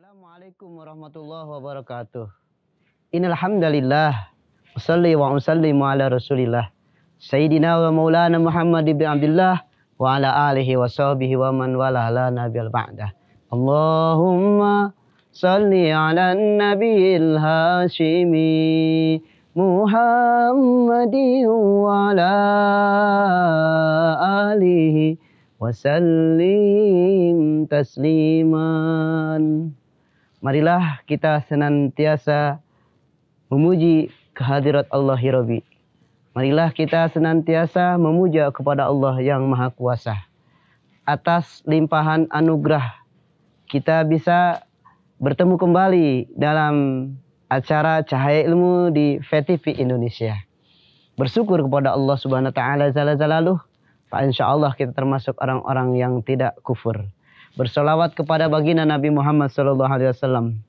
Assalamualaikum warahmatullahi wabarakatuh. Innal hamdalillah wa usallimu ala Rasulillah Sayyidina wa Maulana Muhammad ibn Abdullah wa ala alihi wa sahbihi wa man wala ala nabiyal ba'da. Allahumma salli ala nabiyil hashimi Muhammadin wa ala alihi وسلم تسليما marilah kita senantiasa memuji kehadirat Allah ya Rabbi. Marilah kita senantiasa memuja kepada Allah yang Maha Kuasa. Atas limpahan anugerah kita bisa bertemu kembali dalam acara Cahaya Ilmu di VTV Indonesia. Bersyukur kepada Allah Subhanahu wa taala zalalaluh, Pak insya Allah kita termasuk orang-orang yang tidak kufur bersolawat kepada baginda Nabi Muhammad sallallahu alaihi wasallam.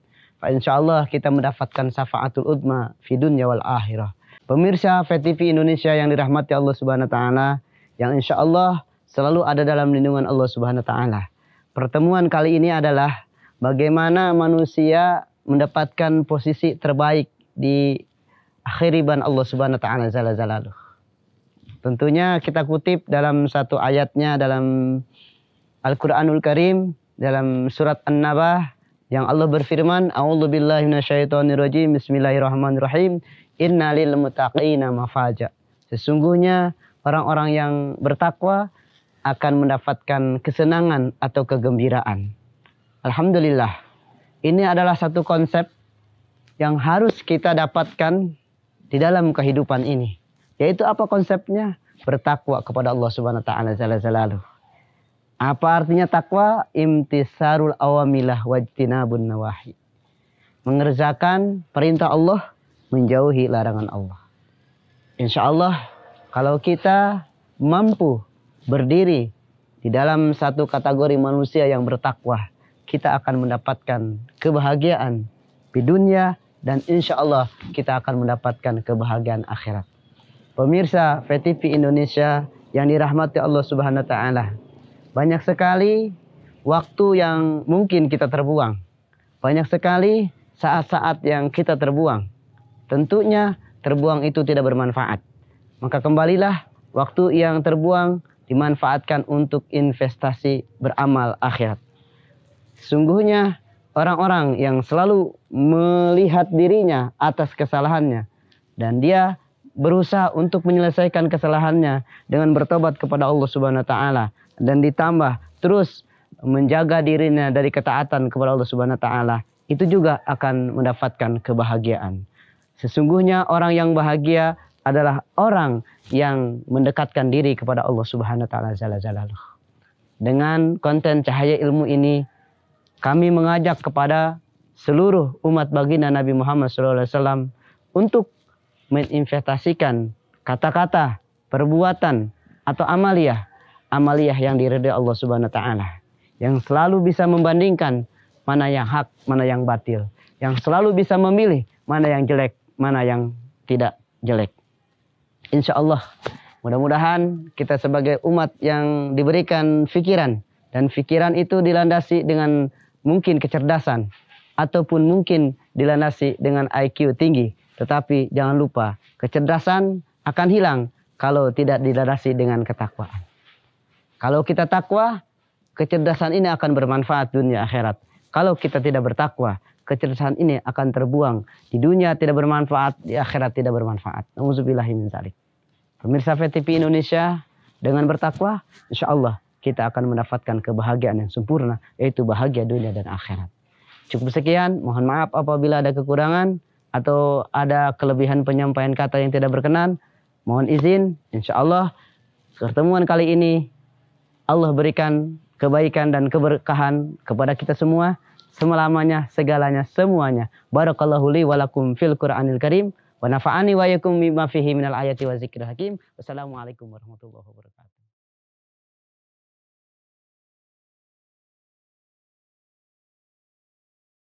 Fa insyaallah kita mendapatkan syafaatul udma fi dunya wal akhirah. Pemirsa VTV Indonesia yang dirahmati Allah Subhanahu wa taala, yang insyaallah selalu ada dalam lindungan Allah Subhanahu wa taala. Pertemuan kali ini adalah bagaimana manusia mendapatkan posisi terbaik di akhiriban Allah Subhanahu wa taala zalaluh. Tentunya kita kutip dalam satu ayatnya dalam Al-Quranul Karim dalam surat An-Nabah yang Allah berfirman, A'udhu billahi minasyaitonirrajim. Bismillahirrahmanirrahim. Inna lil mutaqina mafaja." Sesungguhnya orang-orang yang bertakwa akan mendapatkan kesenangan atau kegembiraan. Alhamdulillah. Ini adalah satu konsep yang harus kita dapatkan di dalam kehidupan ini. Yaitu apa konsepnya? Bertakwa kepada Allah Subhanahu wa taala selalu. Apa artinya takwa? Imtisarul awamilah wajtinabun nawahi. Mengerjakan perintah Allah, menjauhi larangan Allah. Insya Allah, kalau kita mampu berdiri di dalam satu kategori manusia yang bertakwa, kita akan mendapatkan kebahagiaan di dunia dan insya Allah kita akan mendapatkan kebahagiaan akhirat. Pemirsa VTV Indonesia yang dirahmati Allah Subhanahu Wa Taala, banyak sekali waktu yang mungkin kita terbuang. Banyak sekali saat-saat yang kita terbuang. Tentunya terbuang itu tidak bermanfaat. Maka kembalilah waktu yang terbuang dimanfaatkan untuk investasi beramal akhirat. Sungguhnya orang-orang yang selalu melihat dirinya atas kesalahannya dan dia berusaha untuk menyelesaikan kesalahannya dengan bertobat kepada Allah Subhanahu wa taala dan ditambah terus menjaga dirinya dari ketaatan kepada Allah Subhanahu wa taala, itu juga akan mendapatkan kebahagiaan. Sesungguhnya orang yang bahagia adalah orang yang mendekatkan diri kepada Allah Subhanahu wa taala Dengan konten cahaya ilmu ini kami mengajak kepada seluruh umat baginda Nabi Muhammad SAW untuk menginvestasikan kata-kata, perbuatan atau amaliah amaliyah yang diridhai Allah Subhanahu wa taala. Yang selalu bisa membandingkan mana yang hak, mana yang batil. Yang selalu bisa memilih mana yang jelek, mana yang tidak jelek. Insya Allah, mudah-mudahan kita sebagai umat yang diberikan fikiran Dan fikiran itu dilandasi dengan mungkin kecerdasan. Ataupun mungkin dilandasi dengan IQ tinggi. Tetapi jangan lupa, kecerdasan akan hilang kalau tidak dilandasi dengan ketakwaan. Kalau kita takwa, kecerdasan ini akan bermanfaat dunia akhirat. Kalau kita tidak bertakwa, kecerdasan ini akan terbuang. Di dunia tidak bermanfaat, di akhirat tidak bermanfaat. Nauzubillahiminzalik. Pemirsa VTV Indonesia, dengan bertakwa, insya Allah kita akan mendapatkan kebahagiaan yang sempurna, yaitu bahagia dunia dan akhirat. Cukup sekian, mohon maaf apabila ada kekurangan atau ada kelebihan penyampaian kata yang tidak berkenan. Mohon izin, insya Allah pertemuan kali ini Allah berikan kebaikan dan keberkahan kepada kita semua semelamanya segalanya semuanya barakallahu li wa lakum fil qur'anil karim wa nafa'ani wa yakum bima fihi minal ayati wa zikril hakim wassalamualaikum warahmatullahi wabarakatuh